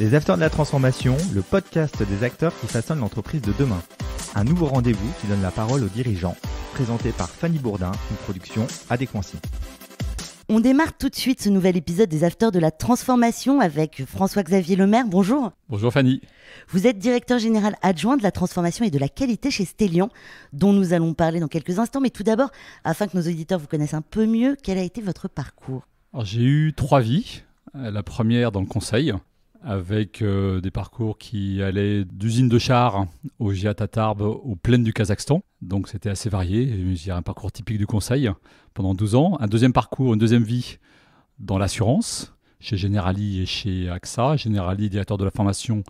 Les Acteurs de la Transformation, le podcast des acteurs qui façonnent l'entreprise de demain. Un nouveau rendez-vous qui donne la parole aux dirigeants, présenté par Fanny Bourdin, une production Adéquancy. On démarre tout de suite ce nouvel épisode des Acteurs de la Transformation avec François-Xavier Lemaire. Bonjour. Bonjour Fanny. Vous êtes directeur général adjoint de la transformation et de la qualité chez Stellion, dont nous allons parler dans quelques instants. Mais tout d'abord, afin que nos auditeurs vous connaissent un peu mieux, quel a été votre parcours J'ai eu trois vies. Euh, la première dans le conseil, avec euh, des parcours qui allaient d'usine de chars au GIA aux plaines du Kazakhstan. Donc c'était assez varié, a un parcours typique du conseil pendant 12 ans. Un deuxième parcours, une deuxième vie dans l'assurance, chez Generali et chez AXA. Generali, directeur de la formation,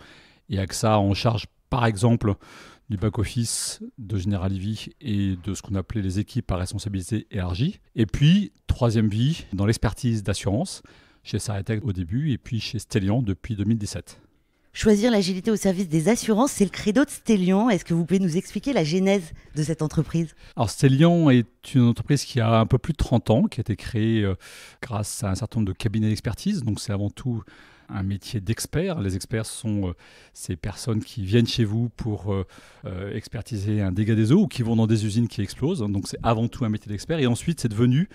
et AXA en charge par exemple du back-office de Generali et de ce qu'on appelait les équipes à responsabilité élargie. Et puis, troisième vie, dans l'expertise d'assurance, chez Saratec au début et puis chez Stellion depuis 2017. Choisir l'agilité au service des assurances, c'est le credo de Stellion. Est-ce que vous pouvez nous expliquer la genèse de cette entreprise Alors Stellion est une entreprise qui a un peu plus de 30 ans, qui a été créée euh, grâce à un certain nombre de cabinets d'expertise. Donc c'est avant tout un métier d'expert. Les experts sont euh, ces personnes qui viennent chez vous pour euh, expertiser un dégât des eaux ou qui vont dans des usines qui explosent. Donc c'est avant tout un métier d'expert. Et ensuite, c'est devenu,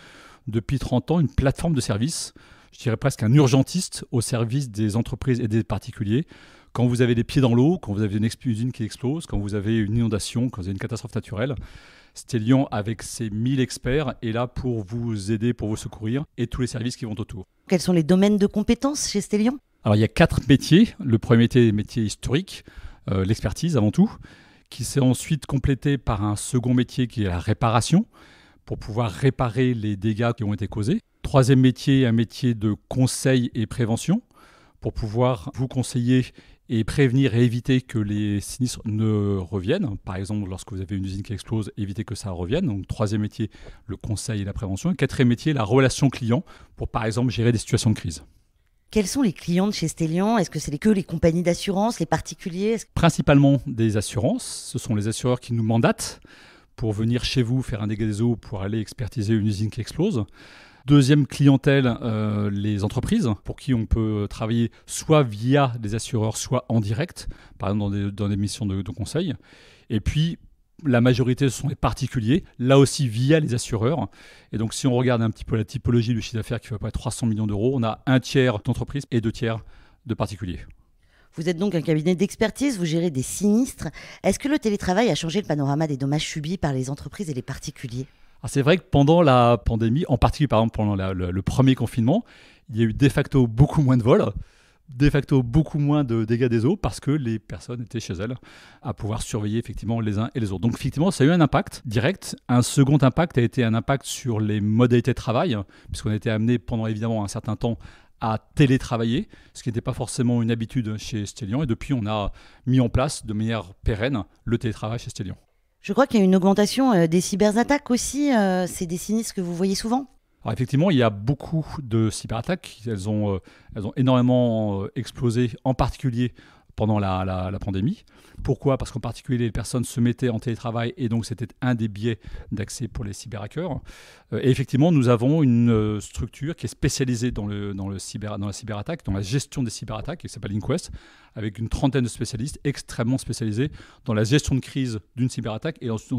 depuis 30 ans, une plateforme de services je dirais presque un urgentiste au service des entreprises et des particuliers. Quand vous avez les pieds dans l'eau, quand vous avez une usine qui explose, quand vous avez une inondation, quand vous avez une catastrophe naturelle, Stélian, avec ses 1000 experts, est là pour vous aider, pour vous secourir et tous les services qui vont autour. Quels sont les domaines de compétences chez Stélian Alors, il y a quatre métiers. Le premier métier est le métier historique, euh, l'expertise avant tout, qui s'est ensuite complété par un second métier qui est la réparation, pour pouvoir réparer les dégâts qui ont été causés. Troisième métier, un métier de conseil et prévention pour pouvoir vous conseiller et prévenir et éviter que les sinistres ne reviennent. Par exemple, lorsque vous avez une usine qui explose, éviter que ça revienne. Donc, troisième métier, le conseil et la prévention. quatrième métier, la relation client pour, par exemple, gérer des situations de crise. Quels sont les clients de chez Stellian Est-ce que c'est que les compagnies d'assurance, les particuliers Principalement des assurances. Ce sont les assureurs qui nous mandatent pour venir chez vous faire un dégât des eaux, pour aller expertiser une usine qui explose. Deuxième clientèle, euh, les entreprises pour qui on peut travailler soit via des assureurs, soit en direct, par exemple dans des, missions de, conseil. Et puis, la majorité ce sont les particuliers, là aussi via les assureurs. Et donc, si on regarde un petit peu la typologie du chiffre d'affaires qui va pas être 300 millions d'euros, on a un tiers d'entreprises et deux tiers de particuliers. Vous êtes donc un cabinet d'expertise, vous gérez des sinistres. Est-ce que le télétravail a changé le panorama des dommages subis par les entreprises et les particuliers ah, c'est vrai que pendant la pandémie, en particulier par exemple pendant le, premier confinement, il y a eu de facto beaucoup moins de vols, de facto beaucoup moins de dégâts des eaux parce que les personnes étaient chez elles à pouvoir surveiller effectivement les uns et les autres. Donc effectivement, ça a eu un impact direct. Un second impact a été un impact sur les modalités de travail, puisqu'on a été amené pendant évidemment un certain temps à télétravailler, ce qui n'était pas forcément une habitude chez Stellion. Et depuis, on a mis en place de manière pérenne le télétravail chez Stellion. Je crois qu'il y a une augmentation euh, des cyberattaques aussi. Euh, c'est des sinistres que vous voyez souvent effectivement, il y a beaucoup de cyberattaques. Elles ont, euh, elles ont énormément explosé, en particulier pendant la pandémie. Pourquoi Parce qu'en particulier, les personnes se mettaient en télétravail et donc c'était un des biais d'accès pour les cyberhackers. Euh, et effectivement, nous avons une euh, structure qui est spécialisée dans, le, cyber, dans la cyberattaque, dans la gestion des cyberattaques, qui s'appelle Inquest, avec une trentaine de spécialistes extrêmement spécialisés dans la gestion de crise d'une cyberattaque et ensuite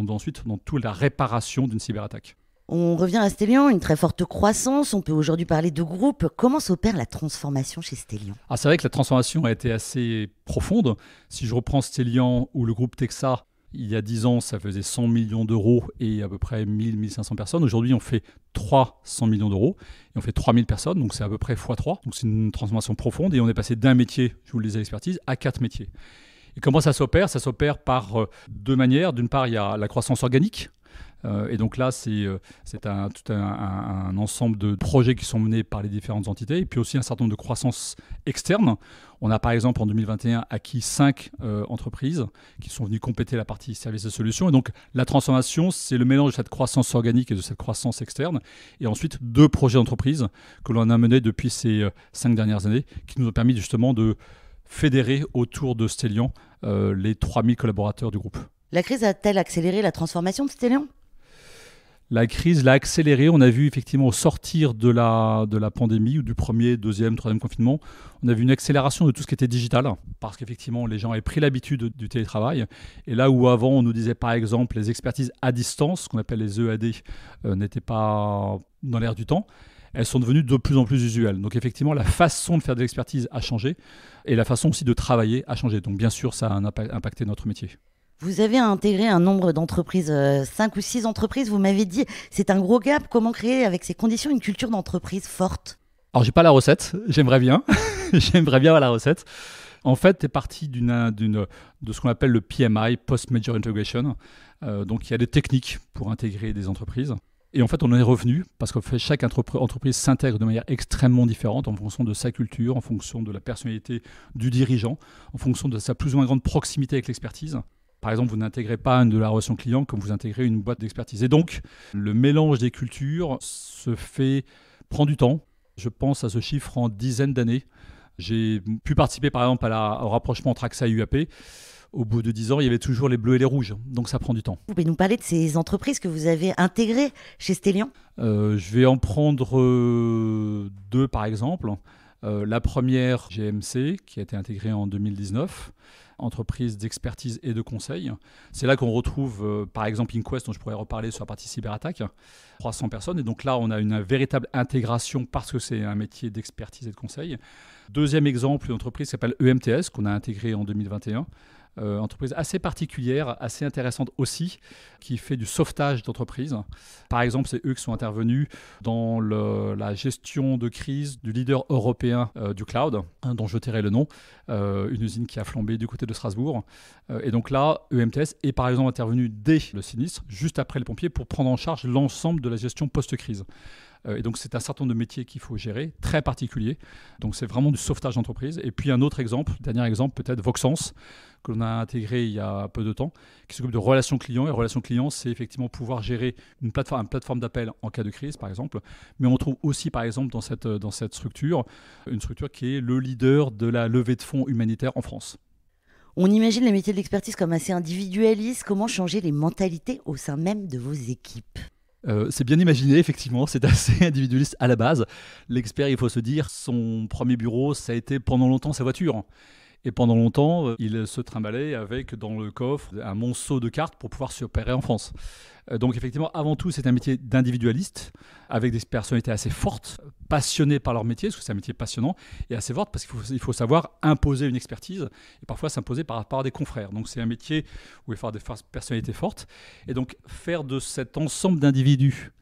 dans toute la réparation d'une cyberattaque. On revient à Stellion, une très forte croissance. On peut aujourd'hui parler de groupe. Comment s'opère la transformation chez Stellion ah, C'est vrai que la transformation a été assez profonde. Si je reprends Stellion ou le groupe Texa, il y a 10 ans, ça faisait 100 millions d'euros et à peu près 1000, 1500 personnes. Aujourd'hui, on fait 300 millions d'euros et on fait 3000 personnes, donc c'est à peu près x3. Donc c'est une transformation profonde et on est passé d'un métier, je vous le disais, l'expertise, à quatre métiers. Et comment ça s'opère Ça s'opère par euh, deux manières. D'une part, il y a la croissance organique, euh, et donc là, c'est euh, un, tout un, ensemble de projets qui sont menés par les différentes entités, et puis aussi un certain nombre de croissances externes. On a par exemple en 2021 acquis cinq euh, entreprises qui sont venues compléter la partie services et solutions. Et donc la transformation, c'est le mélange de cette croissance organique et de cette croissance externe. Et ensuite, deux projets d'entreprise que l'on a menés depuis ces cinq dernières années qui nous ont permis justement de fédérer autour de Stellion les 3000 collaborateurs du groupe. La crise a-t-elle accéléré la transformation de Stellion la crise l'a accéléré. On a vu effectivement au sortir de la, de la pandémie, ou du premier, deuxième, troisième confinement, on a vu une accélération de tout ce qui était digital, parce qu'effectivement les gens avaient pris l'habitude du télétravail. Et là où avant on nous disait par exemple les expertises à distance, ce qu'on appelle les EAD, euh, n'étaient pas dans l'air du temps, elles sont devenues de plus en plus usuelles. Donc effectivement la façon de faire des expertises a changé, et la façon aussi de travailler a changé. Donc bien sûr ça a impacté notre métier. Vous avez intégré un nombre d'entreprises, 5 euh, ou 6 entreprises. Vous m'avez dit, c'est un gros gap. Comment créer avec ces conditions une culture d'entreprise forte Alors, j'ai pas la recette. J'aimerais bien. J'aimerais bien avoir la recette. En fait, tu es parti de ce qu'on appelle le PMI, Post Major Integration. Euh, donc, il y a des techniques pour intégrer des entreprises. Et en fait, on en est revenu parce que chaque entreprise s'intègre de manière extrêmement différente en fonction de sa culture, en fonction de la personnalité du dirigeant, en fonction de sa plus ou moins grande proximité avec l'expertise. Par exemple, vous n'intégrez pas une de la relation client comme vous intégrez une boîte d'expertise. Et donc, le mélange des cultures se fait, prend du temps. Je pense à ce chiffre en dizaines d'années. J'ai pu participer par exemple à la, au rapprochement entre AXA et UAP. Au bout de 10 ans, il y avait toujours les bleus et les rouges, donc ça prend du temps. Vous pouvez nous parler de ces entreprises que vous avez intégrées chez Stellian euh, Je vais en prendre euh, deux par exemple. Euh, la première, GMC, qui a été intégrée en 2019 entreprise d'expertise et de conseil. C'est là qu'on retrouve euh, par exemple Inquest, dont je pourrais reparler sur la partie cyberattaque, 300 personnes. Et donc là, on a une véritable intégration parce que c'est un métier d'expertise et de conseil. Deuxième exemple, une entreprise qui s'appelle EMTS, qu'on a intégrée en 2021. Euh, entreprise assez particulière, assez intéressante aussi, qui fait du sauvetage d'entreprises. Par exemple, c'est eux qui sont intervenus dans la gestion de crise du leader européen euh, du cloud, hein, dont je tairai le nom, euh, une usine qui a flambé du côté de Strasbourg. et donc là, EMTS est par exemple intervenu dès le sinistre, juste après les pompiers, pour prendre en charge l'ensemble de la gestion post-crise. Euh, et donc, c'est un certain nombre de métiers qu'il faut gérer, très particuliers. Donc, c'est vraiment du sauvetage d'entreprise. Et puis, un autre exemple, dernier exemple, peut-être Voxence, que l'on a intégré il y a peu de temps, qui s'occupe de relations clients. Et relations clients, c'est effectivement pouvoir gérer une plateforme, une plateforme d'appel en cas de crise, par exemple. Mais on trouve aussi, par exemple, dans cette, dans cette structure, une structure qui est le leader de la levée de fonds humanitaire en France. On imagine les métiers de l'expertise comme assez individualistes. Comment changer les mentalités au sein même de vos équipes euh, c'est bien imaginé, effectivement, c'est assez individualiste à la base. L'expert, il faut se dire, son premier bureau, ça a été pendant longtemps sa voiture. Et pendant longtemps, euh, il se trimballait avec dans le coffre un monceau de cartes pour pouvoir s'opérer en France. Euh, donc effectivement, avant tout, c'est un métier d'individualiste, avec des personnalités assez fortes, passionnées par leur métier, parce que c'est un métier passionnant, et assez forte, parce qu'il faut, savoir imposer une expertise, et parfois s'imposer par, à des confrères. Donc c'est un métier où il faut avoir des personnalités fortes. Et donc faire de cet ensemble d'individus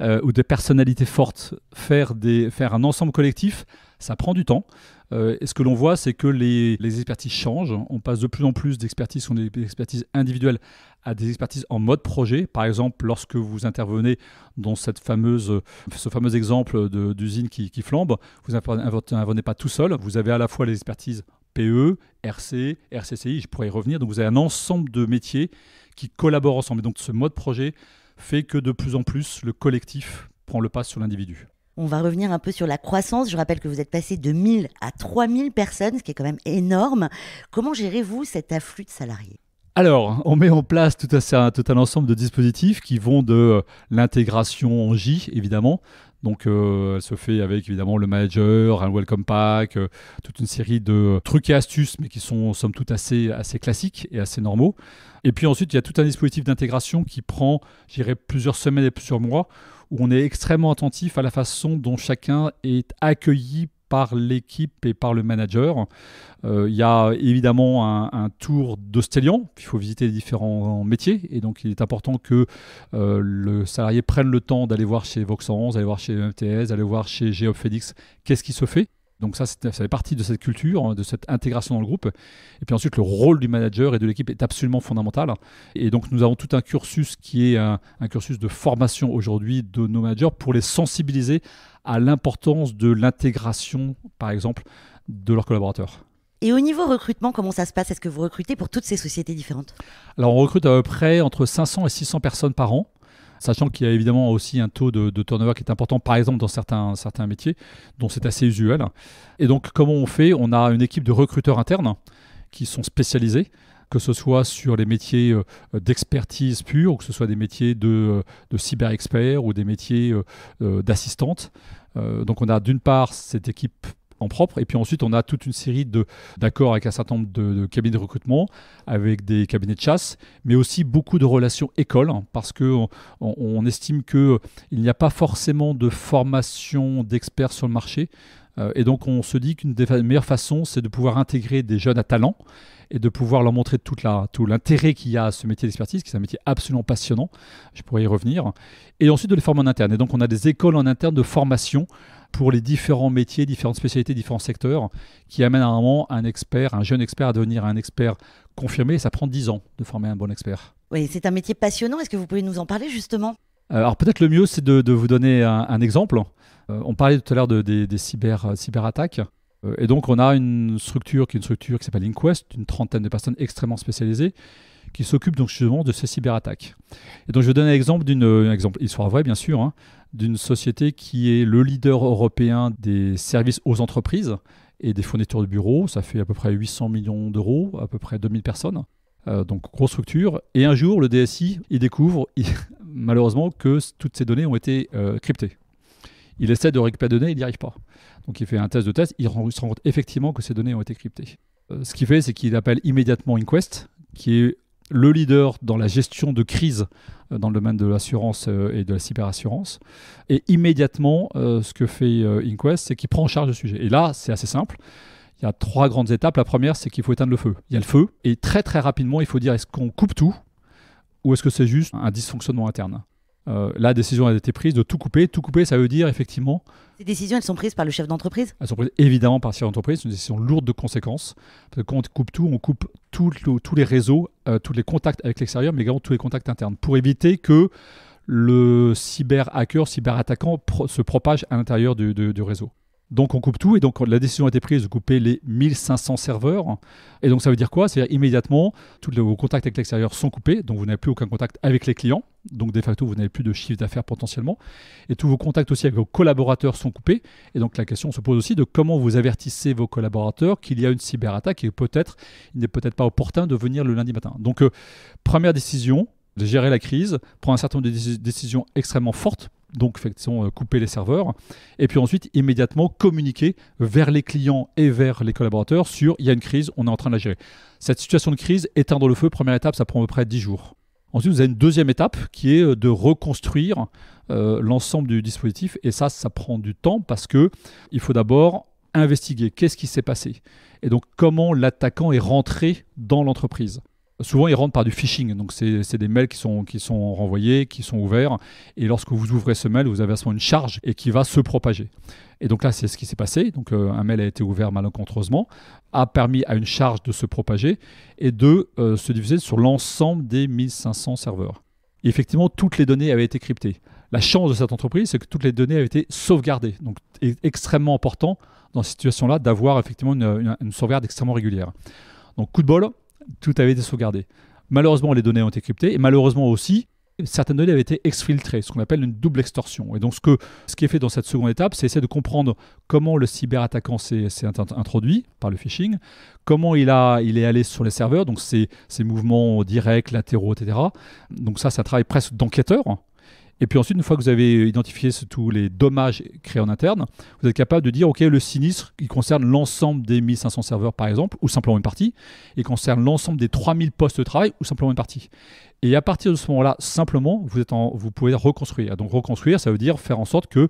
euh, ou de personnalités fortes, faire, des, faire un ensemble collectif, ça prend du temps, euh, et ce que l'on voit, c'est que les, expertises changent. On passe de plus en plus d'expertises des expertises individuelles à des expertises en mode projet. Par exemple, lorsque vous intervenez dans cette fameuse, ce fameux exemple d'usine qui, qui, flambe, vous n'intervenez pas tout seul. Vous avez à la fois les expertises PE, RC, RCCI, je pourrais y revenir. Donc vous avez un ensemble de métiers qui collaborent ensemble. Et donc ce mode projet fait que de plus en plus le collectif prend le pas sur l'individu. On va revenir un peu sur la croissance. Je rappelle que vous êtes passé de 1000 à 3000 personnes, ce qui est quand même énorme. Comment gérez-vous cet afflux de salariés alors, on met en place tout, un, tout un ensemble de dispositifs qui vont de euh, l'intégration en J, évidemment, donc, euh, elle se fait avec évidemment le manager, un welcome pack, euh, toute une série de trucs et astuces, mais qui sont somme toute assez, assez classiques et assez normaux. Et puis ensuite, il y a tout un dispositif d'intégration qui prend, j'irai plusieurs semaines et plusieurs mois, où on est extrêmement attentif à la façon dont chacun est accueilli par l'équipe et par le manager. Euh, il y a évidemment un, tour d'Ostélian, il faut visiter les différents métiers, et donc il est important que euh, le salarié prenne le temps d'aller voir chez Vox11, d'aller voir chez MTS, d'aller voir chez Geopfélix, qu'est-ce qui se fait. Donc ça, ça fait partie de cette culture, hein, de cette intégration dans le groupe. Et puis ensuite, le rôle du manager et de l'équipe est absolument fondamental. Et donc nous avons tout un cursus qui est un, un cursus de formation aujourd'hui de nos managers pour les sensibiliser à l'importance de l'intégration, par exemple, de leurs collaborateurs. Et au niveau recrutement, comment ça se passe Est-ce que vous recrutez pour toutes ces sociétés différentes Alors on recrute à peu près entre 500 et 600 personnes par an sachant qu'il y a évidemment aussi un taux de, turnover qui est important, par exemple dans certains, métiers, dont c'est assez usuel. Et donc comment on fait On a une équipe de recruteurs internes qui sont spécialisés que ce soit sur les métiers euh, d'expertise pure, ou que ce soit des métiers de, euh, de cyber-expert ou des métiers euh, d'assistante. donc on a d'une part cette équipe en propre. Et puis ensuite, on a toute une série d'accords avec un certain nombre de, cabinets de recrutement, avec des cabinets de chasse, mais aussi beaucoup de relations écoles, hein, parce qu'on on, estime qu'il n'y a pas forcément de formation d'experts sur le marché. Euh, et donc, on se dit qu'une des meilleures façons, c'est de pouvoir intégrer des jeunes à talent et de pouvoir leur montrer toute la, tout l'intérêt qu'il y a à ce métier d'expertise, qui est un métier absolument passionnant, je pourrais y revenir, et ensuite de les former en interne. Et donc on a des écoles en interne de formation pour les différents métiers, différentes spécialités, différents secteurs, qui amènent à un moment un expert, un jeune expert à devenir un expert confirmé. Ça prend 10 ans de former un bon expert. Oui, c'est un métier passionnant. Est-ce que vous pouvez nous en parler justement euh, alors peut-être le mieux, c'est de, vous donner un, exemple. Euh, on parlait tout à l'heure des, cyber, euh, cyberattaques. et donc on a une structure qui une structure qui s'appelle Inquest, une trentaine de personnes extrêmement spécialisées qui s'occupent donc justement de ces cyberattaques. Et donc je vais donner exemple d'une exemple histoire vrai, bien sûr, hein d'une société qui est le leader européen des services aux entreprises et des fournitures de bureaux. Ça fait à peu près 800 millions d'euros, à peu près 2000 personnes. Euh, donc grosse structure. Et un jour, le DSI, il découvre malheureusement que toutes ces données ont été euh, cryptées. Il essaie de récupérer des données, il n'y arrive pas. Donc il fait un test de test, il, se rend compte effectivement que ces données ont été cryptées. Euh, ce qu'il fait, c'est qu'il appelle immédiatement Inquest, qui est le leader dans la gestion de crise euh, dans le domaine de l'assurance euh, et de la cyberassurance. Et immédiatement, euh, ce que fait Inquest, c'est qu'il prend en charge le sujet. Et là, c'est assez simple. Il y a trois grandes étapes. La première, c'est qu'il faut éteindre le feu. Il y a le feu, et très très rapidement, il faut dire est-ce qu'on coupe tout ou est-ce que c'est juste un dysfonctionnement interne euh, la décision a été prise de tout couper. Tout couper, ça veut dire effectivement. Ces décisions, elles sont prises par le chef d'entreprise Elles sont prises évidemment par le chef d'entreprise. C'est une décision lourde de conséquences. Parce que quand on coupe tout, on coupe tous les réseaux, euh, tous les contacts avec l'extérieur, mais également tous les contacts internes, pour éviter que le cyber-hacker, cyber-attaquant se propage à l'intérieur du réseau. Donc on coupe tout et donc la décision a été prise de couper les 1500 serveurs. Et donc ça veut dire quoi C'est-à-dire immédiatement, tous vos contacts avec l'extérieur sont coupés, donc vous n'avez plus aucun contact avec les clients. Donc de facto, vous n'avez plus de chiffre d'affaires potentiellement. Et tous vos contacts aussi avec vos collaborateurs sont coupés. Et donc la question se pose aussi de comment vous avertissez vos collaborateurs qu'il y a une cyberattaque et peut-être il n'est peut-être pas opportun de venir le lundi matin. Donc euh, première décision, de gérer la crise, prendre un certain nombre de décisions extrêmement fortes donc effectivement euh, couper les serveurs, et puis ensuite immédiatement communiquer vers les clients et vers les collaborateurs sur il y a une crise, on est en train de la gérer. Cette situation de crise, éteindre le feu, première étape, ça prend à peu près 10 jours. Ensuite, vous avez une deuxième étape qui est euh, de reconstruire euh, l'ensemble du dispositif. Et ça, ça prend du temps parce que faut d'abord investiguer qu'est-ce qui s'est passé et donc comment l'attaquant est rentré dans l'entreprise souvent ils rentrent par du phishing. Donc c'est des mails qui sont, qui sont renvoyés, qui sont ouverts. Et lorsque vous ouvrez ce mail, vous avez à ce moment une charge et qui va se propager. Et donc là, c'est ce qui s'est passé. Donc euh, un mail a été ouvert malencontreusement, a permis à une charge de se propager et de euh, se diffuser sur l'ensemble des 1500 serveurs. Et effectivement, toutes les données avaient été cryptées. La chance de cette entreprise, c'est que toutes les données avaient été sauvegardées. Donc, est extrêmement important dans cette situation-là d'avoir effectivement une, une sauvegarde extrêmement régulière. Donc, coup de bol, tout avait été sauvegardé. Malheureusement, les données ont été cryptées et malheureusement aussi, certaines données avaient été exfiltrées, ce qu'on appelle une double extorsion. Et donc, ce, que, ce qui est fait dans cette seconde étape, c'est essayer de comprendre comment le cyberattaquant s'est introduit par le phishing, comment il, a, il est allé sur les serveurs, donc ses, ses mouvements directs, latéraux, etc. Donc, ça, ça travaille presque d'enquêteur. Hein, et puis ensuite, une fois que vous avez identifié tous les dommages créés en interne, vous êtes capable de dire, OK, le sinistre, il concerne l'ensemble des 1500 serveurs, par exemple, ou simplement une partie. Il concerne l'ensemble des 3000 postes de travail, ou simplement une partie. Et à partir de ce moment-là, simplement, vous, êtes en, vous pouvez reconstruire. Donc reconstruire, ça veut dire faire en sorte que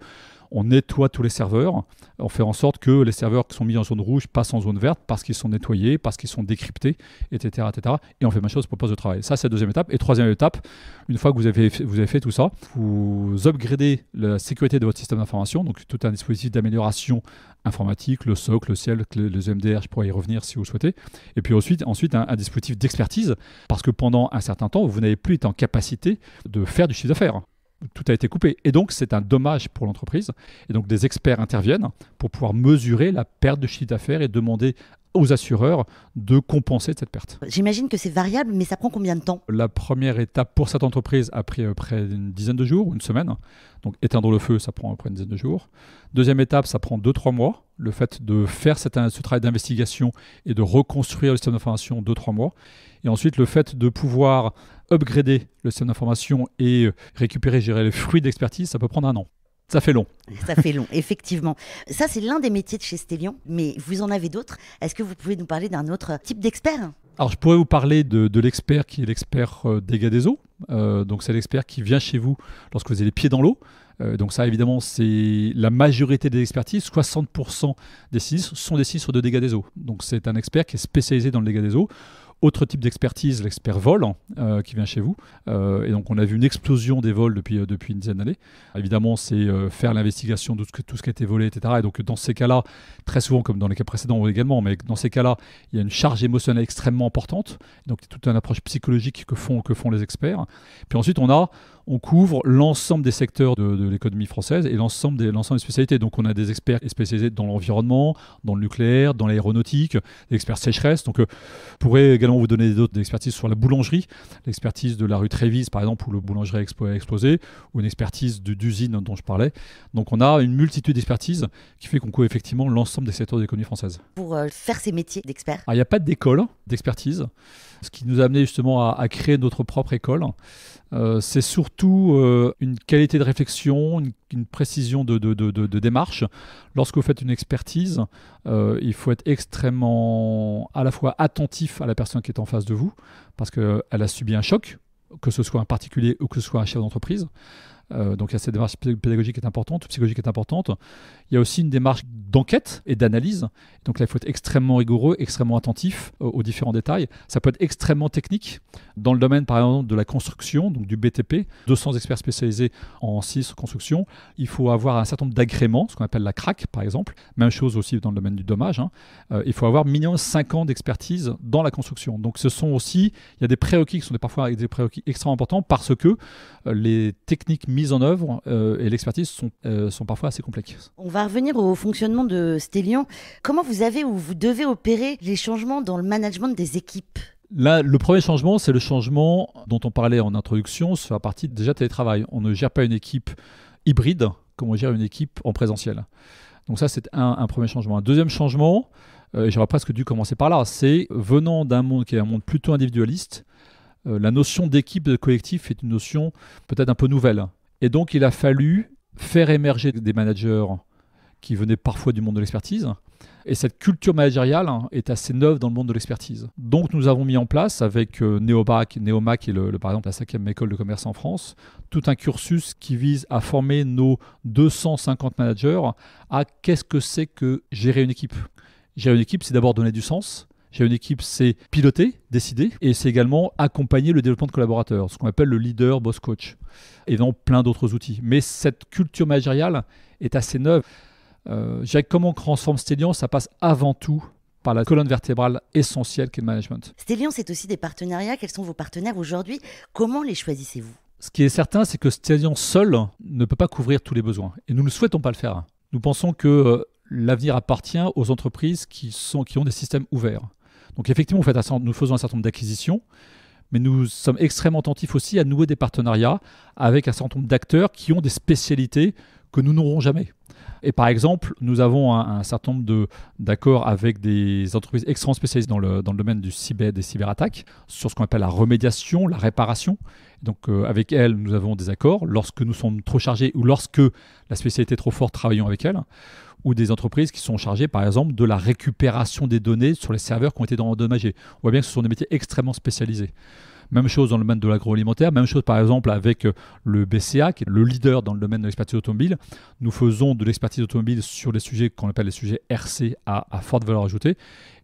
on nettoie tous les serveurs, on fait en sorte que les serveurs qui sont mis en zone rouge passent en zone verte parce qu'ils sont nettoyés, parce qu'ils sont décryptés, etc., etc. Et on fait ma chose pour le poste de travail. Ça, c'est la deuxième étape. Et troisième étape, une fois que vous avez, fait tout ça, vous upgradez la sécurité de votre système d'information, donc tout un dispositif d'amélioration informatique, le SOC, le ciel, le e MDR, je pourrais y revenir si vous souhaitez. Et puis ensuite, ensuite un dispositif d'expertise, parce que pendant un certain temps, vous n'avez plus été en capacité de faire du chiffre d'affaires tout a été coupé. Et donc, c'est un dommage pour l'entreprise. Et donc, des experts interviennent pour pouvoir mesurer la perte de chiffre d'affaires et demander aux assureurs de compenser cette perte. J'imagine que c'est variable, mais ça prend combien de temps La première étape pour cette entreprise a pris euh, près d'une dizaine de jours, une semaine. Donc éteindre le feu, ça prend près une dizaine de jours. Deuxième étape, ça prend 2-3 mois. Le fait de faire ce travail d'investigation et de reconstruire le système d'information, 2-3 mois. Et ensuite, le fait de pouvoir upgrader le système d'information et euh, récupérer, gérer les fruits d'expertise, ça peut prendre un an. Ça fait long. Ça fait long, effectivement. Ça, c'est l'un des métiers de chez Stellion, mais vous en avez d'autres. Est-ce que vous pouvez nous parler d'un autre type d'expert alors, je pourrais vous parler de, l'expert qui est l'expert euh, dégâts des eaux. Euh, donc, c'est l'expert qui vient chez vous lorsque vous avez les pieds dans l'eau. donc, ça, évidemment, c'est la majorité des expertises. 60% des sinistres sont des sinistres de dégâts des eaux. Donc, c'est un expert qui est spécialisé dans le dégâts des eaux. Autre type d'expertise, l'expert vol hein, euh, qui vient chez vous. Euh, et donc on a vu une explosion des vols depuis, euh, depuis une dizaine d'années. Évidemment, c'est faire l'investigation de tout ce, qui a été volé, etc. Et donc dans ces cas-là, très souvent, comme dans les cas précédents également, mais dans ces cas-là, il y a une charge émotionnelle extrêmement importante. Donc toute une approche psychologique que font, que font les experts. Puis ensuite, on a on couvre l'ensemble des secteurs de, l'économie française et l'ensemble des, des spécialités. Donc on a des experts spécialisés dans l'environnement, dans le nucléaire, dans l'aéronautique, des experts sécheresse. Donc on euh, pourrait également vous donner d'autres expertises sur la boulangerie, l'expertise de la rue Trévise par exemple où le boulangerie a explosé, ou une expertise d'usine dont je parlais. Donc on a une multitude d'expertises qui fait qu'on couvre effectivement l'ensemble des secteurs de l'économie française. Pour euh, faire ces métiers d'expert ah, Il n'y a pas d'école d'expertise, ce qui nous a amené justement à créer notre propre école euh, c'est surtout euh, une qualité de réflexion, une, précision de, démarche. Lorsque vous faites une expertise, euh, il faut être extrêmement à la fois attentif à la personne qui est en face de vous, parce qu'elle a subi un choc, que ce soit un particulier ou que ce soit un chef d'entreprise. Euh, donc il y a cette démarche pédagogique qui est importante, psychologique qui est importante. Il y a aussi une démarche d'enquête et d'analyse. Donc là, il faut être extrêmement rigoureux, extrêmement attentif euh, aux différents détails. Ça peut être extrêmement technique. Dans le domaine, par exemple, de la construction, donc du BTP, 200 experts spécialisés en 6 construction, il faut avoir un certain nombre d'agréments, ce qu'on appelle la craque par exemple. Même chose aussi dans le domaine du dommage. Hein. Euh, il faut avoir minimum 5 ans d'expertise dans la construction. Donc ce sont aussi, il y a des prérequis qui sont parfois des prérequis extrêmement importants parce que les techniques mises en œuvre euh, et l'expertise euh, sont, parfois assez complexes. On va revenir au fonctionnement de Stellion. Comment vous avez ou vous devez opérer les changements dans le management des équipes Là, le premier changement, c'est le changement dont on parlait en introduction sur la partie déjà télétravail. On ne gère pas une équipe hybride comme on gère une équipe en présentiel. Donc ça, c'est un, premier changement. Un deuxième changement, euh, j'aurais presque dû commencer par là, c'est venant d'un monde qui est un monde plutôt individualiste, la notion d'équipe, de collectif est une notion peut-être un peu nouvelle. Et donc, il a fallu faire émerger des managers qui venaient parfois du monde de l'expertise. Et cette culture managériale hein, est assez neuve dans le monde de l'expertise. Donc nous avons mis en place avec euh, Neobac, Neoma qui est le, par exemple la cinquième école de commerce en France, tout un cursus qui vise à former nos 250 managers à qu'est-ce que c'est que gérer une équipe. Gérer une équipe, c'est d'abord donner du sens, j'ai une équipe, c'est piloter, décider, et c'est également accompagner le développement de collaborateurs, ce qu'on appelle le leader boss coach, et dans plein d'autres outils. Mais cette culture managériale est assez neuve. Euh, comment on transforme Stellion Ça passe avant tout par la colonne vertébrale essentielle qui est le management. Stellion, c'est aussi des partenariats. Quels sont vos partenaires aujourd'hui Comment les choisissez-vous Ce qui est certain, c'est que Stellion seul ne peut pas couvrir tous les besoins. Et nous ne souhaitons pas le faire. Nous pensons que euh, l'avenir appartient aux entreprises qui, sont, qui ont des systèmes ouverts. Donc effectivement, nous faisons un certain nombre d'acquisitions, mais nous sommes extrêmement attentifs aussi à nouer des partenariats avec un certain nombre d'acteurs qui ont des spécialités que nous n'aurons jamais. Et par exemple, nous avons un, certain nombre d'accords avec des entreprises extrêmement spécialisées dans le, domaine du cyber, des cyberattaques, sur ce qu'on appelle la remédiation, la réparation. Donc euh, avec elles, nous avons des accords lorsque nous sommes trop chargés ou lorsque la spécialité est trop forte, travaillons avec elles ou des entreprises qui sont chargées, par exemple, de la récupération des données sur les serveurs qui ont été endommagés. On voit bien que ce sont des métiers extrêmement spécialisés. Même chose dans le domaine de l'agroalimentaire, même chose par exemple avec euh, le BCA, qui est le leader dans le domaine de l'expertise automobile. Nous faisons de l'expertise automobile sur les sujets qu'on appelle les sujets RC à, forte valeur ajoutée.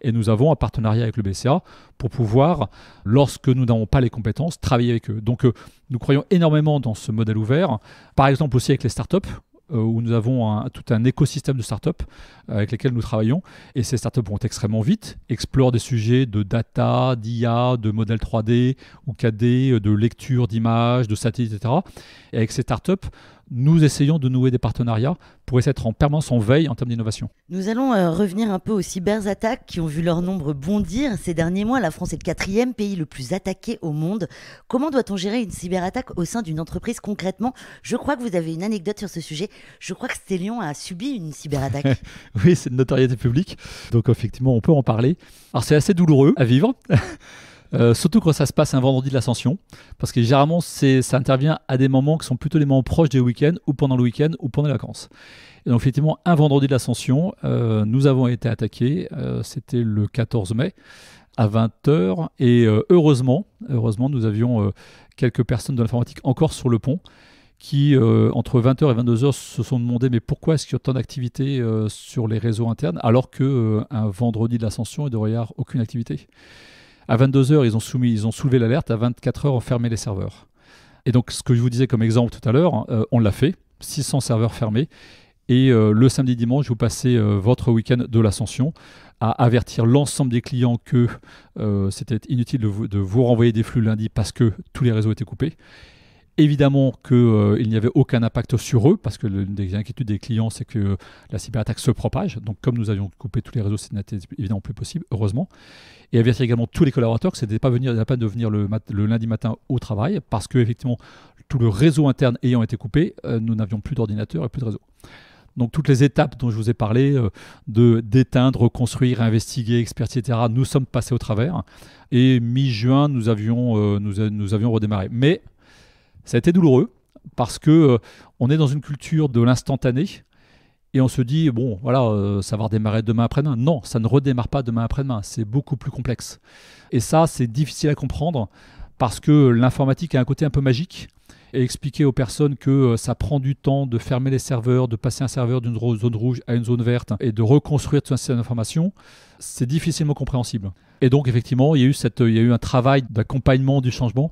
Et nous avons un partenariat avec le BCA pour pouvoir, lorsque nous n'avons pas les compétences, travailler avec eux. Donc euh, nous croyons énormément dans ce modèle ouvert. Par exemple aussi avec les startups. Euh, où nous avons tout un écosystème de startups euh, avec lesquelles nous travaillons. Et ces startups vont extrêmement vite, explorent des sujets de data, d'IA, de modèles 3D ou 4D, euh, de lecture d'images, de satellites, etc. Et avec ces startups, nous essayons de nouer des partenariats pour être en permanence en veille en termes d'innovation. Nous allons euh, revenir un peu aux cyberattaques qui ont vu leur nombre bondir ces derniers mois. La France est le quatrième pays le plus attaqué au monde. Comment doit-on gérer une cyberattaque au sein d'une entreprise concrètement Je crois que vous avez une anecdote sur ce sujet. Je crois que Stellion a subi une cyberattaque. oui, c'est de notoriété publique. Donc effectivement, on peut en parler. Alors c'est assez douloureux à vivre. Euh, surtout quand ça se passe un vendredi de l'ascension, parce que généralement ça intervient à des moments qui sont plutôt les moments proches des week-ends, ou pendant le week-end, ou pendant les vacances. Et donc effectivement, un vendredi de l'ascension, euh, nous avons été attaqués, euh, c'était le 14 mai à 20h, et heureusement, heureusement, nous avions quelques personnes de l'informatique encore sur le pont, qui, entre 20h et 22h, se sont demandé mais pourquoi est-ce qu'il y a tant d'activités sur les réseaux internes alors qu'un un vendredi de l'ascension, il devrait y avoir aucune activité à 22h, ils ont, soumis, ils ont soulevé l'alerte. À 24h, on fermait les serveurs. Et donc, ce que je vous disais comme exemple tout à l'heure, hein, euh, on l'a fait. 600 serveurs fermés. Et euh, le samedi dimanche, vous passez euh, votre week-end de l'ascension à avertir l'ensemble des clients que c'était inutile de vous, de vous renvoyer des flux lundi parce que tous les réseaux étaient coupés. Évidemment qu'il euh, il n'y avait aucun impact sur eux, parce que l'une des inquiétudes des clients, c'est que la cyberattaque se propage. Donc, comme nous avions coupé tous les réseaux, ce n'était évidemment plus possible, heureusement. Et avertir également tous les collaborateurs que ce n'était pas venir, la peine de venir le, lundi matin au travail, parce que, effectivement, tout le réseau interne ayant été coupé, euh, nous n'avions plus d'ordinateur et plus de réseau. Donc toutes les étapes dont je vous ai parlé, euh, de d'éteindre, reconstruire, investiguer, expertiser, etc., nous sommes passés au travers. Et mi-juin, nous, avions, nous, nous avions redémarré. Mais ça a été douloureux parce que euh, on est dans une culture de l'instantané et on se dit bon voilà euh, ça va redémarrer demain après-demain. Non, ça ne redémarre pas demain après-demain, c'est beaucoup plus complexe. Et ça c'est difficile à comprendre parce que l'informatique a un côté un peu magique et expliquer aux personnes que euh, ça prend du temps de fermer les serveurs, de passer un serveur d'une zone rouge à une zone verte et de reconstruire tout un système d'information, c'est difficilement compréhensible. Et donc effectivement, il eu, cette, il y a eu un travail d'accompagnement du changement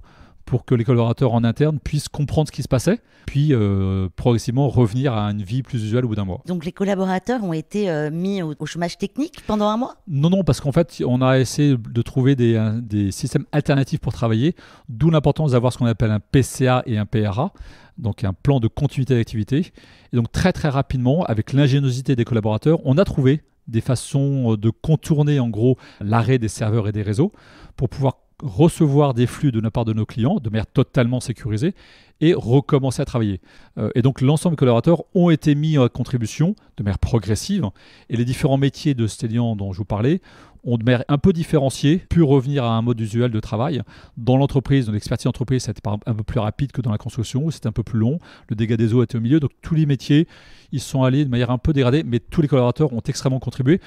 pour que les collaborateurs en interne puissent comprendre ce qui se passait, puis euh, progressivement revenir à une vie plus usuelle au bout d'un mois. Donc les collaborateurs ont été euh, mis au, chômage technique pendant un mois Non, non, parce qu'en fait, on a essayé de trouver des, des systèmes alternatifs pour travailler, d'où l'importance d'avoir ce qu'on appelle un PCA et un PRA donc un plan de continuité d'activité. Et donc très très rapidement, avec l'ingéniosité des collaborateurs, on a trouvé des façons euh, de contourner en gros l'arrêt des serveurs et des réseaux pour pouvoir recevoir des flux de la part de nos clients de manière totalement sécurisée et recommencer à travailler. Euh, et donc l'ensemble des collaborateurs ont été mis en contribution de manière progressive et les différents métiers de Stellian dont je vous parlais ont de manière un peu différenciée pu revenir à un mode usuel de travail. Dans l'entreprise, dans l'expertise d'entreprise, c'était un peu plus rapide que dans la construction où c'était un peu plus long. Le dégât des eaux était au milieu. Donc tous les métiers, ils sont allés de manière un peu dégradée, mais tous les collaborateurs ont extrêmement contribué,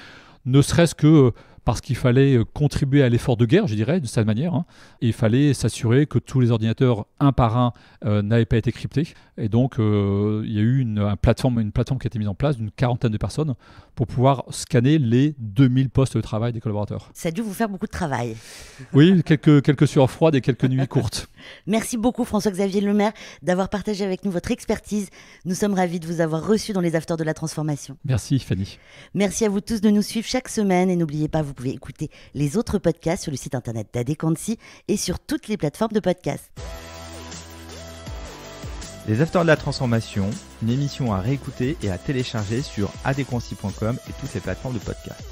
ne serait-ce que... Euh, parce qu'il fallait euh, contribuer à l'effort de guerre, je dirais, de cette manière. Hein. il fallait s'assurer que tous les ordinateurs, un par un, euh, n'avaient pas été cryptés. Et donc, euh, il y a eu une, plateforme, une plateforme qui a été mise en place d'une quarantaine de personnes pour pouvoir scanner les 2000 postes de travail des collaborateurs. Ça a dû vous faire beaucoup de travail. Oui, quelques, quelques sueurs froides et quelques nuits courtes. Merci beaucoup François-Xavier Lemaire d'avoir partagé avec nous votre expertise. Nous sommes ravis de vous avoir reçu dans les Afters de la Transformation. Merci Fanny. Merci à vous tous de nous suivre chaque semaine et n'oubliez pas, vous pouvez écouter les autres podcasts sur le site internet d'adequancy et sur toutes les plateformes de podcasts. Les Afters de la Transformation, une émission à réécouter et à télécharger sur adequancy.com et toutes les plateformes de podcasts.